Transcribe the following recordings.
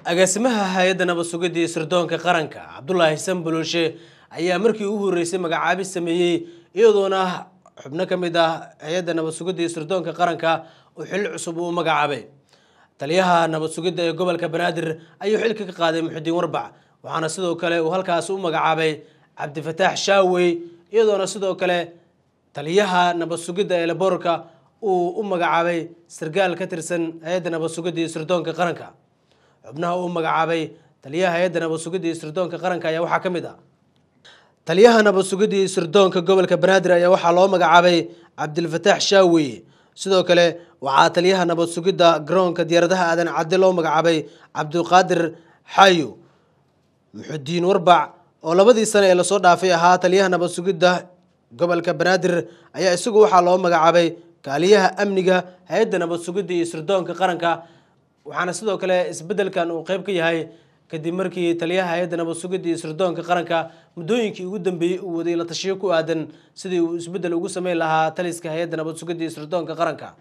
agaasimaha hay-adda nabad sirdoonka qaranka cabdulaahi xasan bolooshe ayaa markii ugu horreysay magacaabis sameeyey iyadoona xubno ka mid ah hay-adda nabad sugidda sirdoonka qaranka oo xil cusub uu magacaabay taliyaha nabadsugidda ee gobolka banaadir ayuu xilka ka qaaday muxudiin warbac waxaana sidoo kale uu halkaas u magacaabay cabdifataax shaawey iyadoona sidoo kale taliyaha nabad sugidda ee laboorka uu u magacaabay sargaal ka tirsan hay-adda nabad sirdoonka qaranka xubnaha uu magacaabay taliyaha hay-adda nabad sugidda iyo sirdoonka qaranka ayaa waxaa ka mid ah taliyaha nabad iyo sirdoonka gobolka banaadir ayaa waxaa loo magacaabay cabdilfataax shaawey sidoo kale waxaa taliyaha nabad sugidda garoonka diyaaradaha aadan cadde loo magacaabay cabdulqaadir xayo muxudiin warbac oo labadii sane ee lasoo dhaafay ahaa taliyaha nabadsugidda gobolka banaadir ayaa isagu waxaa loo magacaabay kaaliyaha amniga hay-adda nabad iyo sirdoonka qaranka waxaana sidoo kale isbedelkan uu qeyb ka yahay kadib markii taliyaha hay-adda nabad sugidda iyo sirdoonka qaranka muddooyinkii ugu dambeeyey uu waday la tashiyo ku aadan sidii uu isbeddel ugu sameyn lahaa taliska hay-adda nabad sugidda iyo sirdoonka qaranka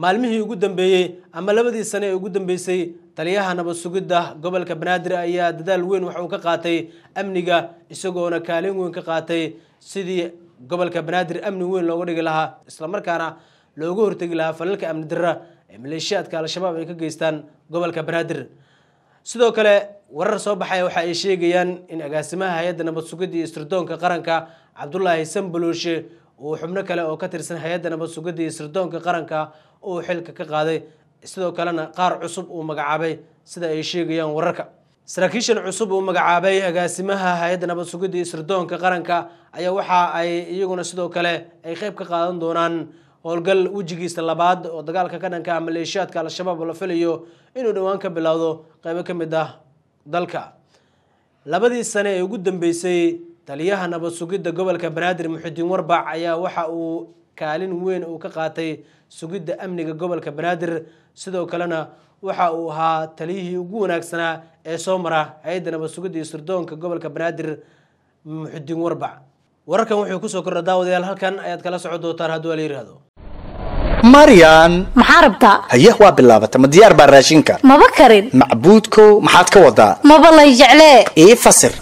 maalmihii ugu dambeeyey ama labadii sane ee ugu dambeysay taliyaha nabad sugidda gobolka banaadir ayaa dadaal weyn wax uu ka qaatay amniga isagoona kaalin weyn ka qaatay sidii gobolka banaadir amni weyn looga dhigi lahaa islamarkaana looga hortegi lahaa falalka amni darra ee maleeshiyaadka al-shabaab ay ka geystaan gobolka banaadir sidoo kale warar soo baxaya waxa ay sheegayaan in agaasimaha hay-adda nabad sugidda iyo sirdoonka qaranka cabdulaahi sambalooshe uu xubno kale oo ka tirsan hay-adda nabad sugidda iyo sirdoonka qaranka uu xilka ka qaaday sidoo kalena qaar cusub uu magacaabay sida ay sheegayaan wararka saraakiishan cusub uu magacaabay agaasimaha hay-adda nabad sugidda iyo sirdoonka qaranka ayaa waxa ay iyaguna sidoo kale ay qeyb ka qaadan doonaan howlgal wejigiisa labaad oo dagaalka ka dhanka ah maleeshiyaadka al-shabaab la filayo inuu dhowaan ka bilowdo qaybo ka mid ah dalka labadii sane ee ugu dambeysay taliyaha nabad sugidda gobolka banaadir muxidiin warbac ayaa waxa uu kaalin weyn uu ka qaatay sugidda amniga gobolka banaadir sidoo kalena waxa uu ahaa taliyihii ugu wanaagsanaa ee soo mara hay-adda nabad iyo sirdoonka gobolka banaadir muxidiin warbac wararkan wuxuu kusoo kordha daawadayaal halkan ayaad kala socon doontaan hadduu ala yihahdo maryan maxaa rabtaa haye waa bilaabata ma diyaar baa raashinka maba karin macbuudkow maxaad ka wadaa maba lay jeclee ii fasir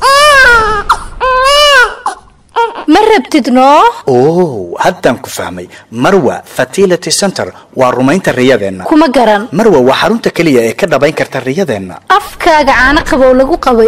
ma rabtid noo haddaan ku fahmay marwa fatility center waa rumaynta riyadeenna kuma garan marwa waa xarunta keliya ee ka dhabayn karta riyadeenna afkaaga caano qabow lagu qabay